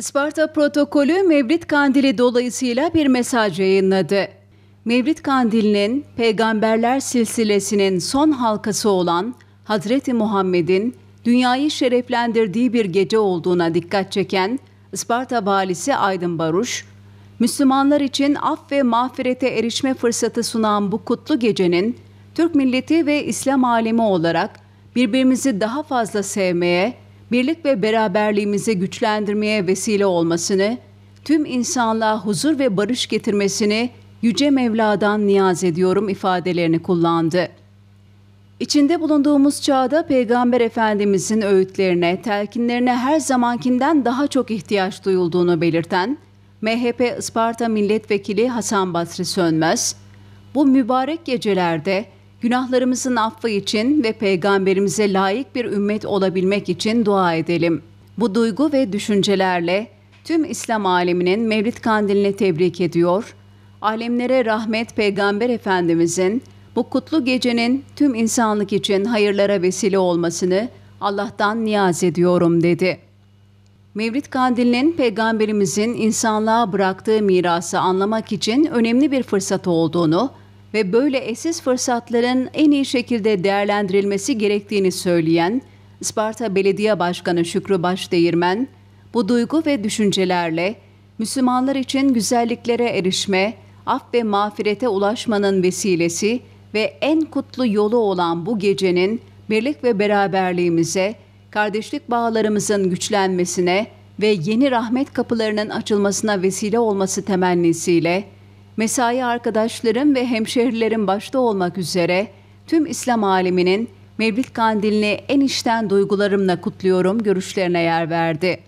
Sparta protokolü Mevlid Kandili dolayısıyla bir mesaj yayınladı. Mevlid Kandili'nin Peygamberler silsilesinin son halkası olan Hazreti Muhammed'in dünyayı şereflendirdiği bir gece olduğuna dikkat çeken Sparta valisi Aydın Baruş, Müslümanlar için af ve mağfirete erişme fırsatı sunan bu kutlu gecenin Türk milleti ve İslam alemi olarak birbirimizi daha fazla sevmeye, birlik ve beraberliğimizi güçlendirmeye vesile olmasını, tüm insanlığa huzur ve barış getirmesini Yüce Mevla'dan niyaz ediyorum ifadelerini kullandı. İçinde bulunduğumuz çağda Peygamber Efendimizin öğütlerine, telkinlerine her zamankinden daha çok ihtiyaç duyulduğunu belirten MHP Isparta Milletvekili Hasan Basri Sönmez, bu mübarek gecelerde Günahlarımızın affı için ve peygamberimize layık bir ümmet olabilmek için dua edelim. Bu duygu ve düşüncelerle tüm İslam aleminin Mevlid Kandili'ni tebrik ediyor. Alemlere rahmet Peygamber Efendimizin bu kutlu gecenin tüm insanlık için hayırlara vesile olmasını Allah'tan niyaz ediyorum dedi. Mevlid Kandili'nin Peygamberimizin insanlığa bıraktığı mirası anlamak için önemli bir fırsat olduğunu, ve böyle eşsiz fırsatların en iyi şekilde değerlendirilmesi gerektiğini söyleyen Sparta Belediye Başkanı Şükrü Başdeğirmen, bu duygu ve düşüncelerle Müslümanlar için güzelliklere erişme, af ve mağfirete ulaşmanın vesilesi ve en kutlu yolu olan bu gecenin birlik ve beraberliğimize, kardeşlik bağlarımızın güçlenmesine ve yeni rahmet kapılarının açılmasına vesile olması temennisiyle mesai arkadaşlarım ve hemşehrilerim başta olmak üzere tüm İslam aleminin Mevlid Kandilini en içten duygularımla kutluyorum görüşlerine yer verdi.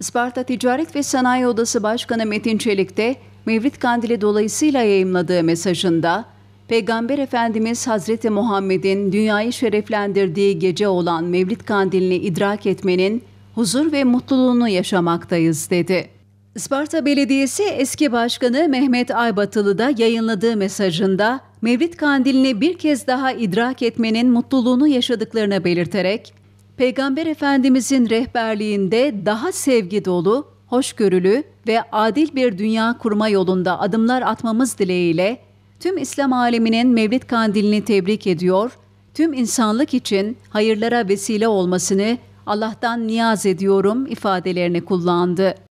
Sparta Ticaret ve Sanayi Odası Başkanı Metin Çelik de Mevlid Kandili dolayısıyla yayımladığı mesajında Peygamber Efendimiz Hazreti Muhammed'in dünyayı şereflendirdiği gece olan Mevlid Kandilini idrak etmenin huzur ve mutluluğunu yaşamaktayız dedi. Isparta Belediyesi eski başkanı Mehmet Aybatılı da yayınladığı mesajında Mevlid Kandilini bir kez daha idrak etmenin mutluluğunu yaşadıklarını belirterek, Peygamber Efendimizin rehberliğinde daha sevgi dolu, hoşgörülü ve adil bir dünya kurma yolunda adımlar atmamız dileğiyle tüm İslam aleminin Mevlid Kandilini tebrik ediyor, tüm insanlık için hayırlara vesile olmasını Allah'tan niyaz ediyorum ifadelerini kullandı.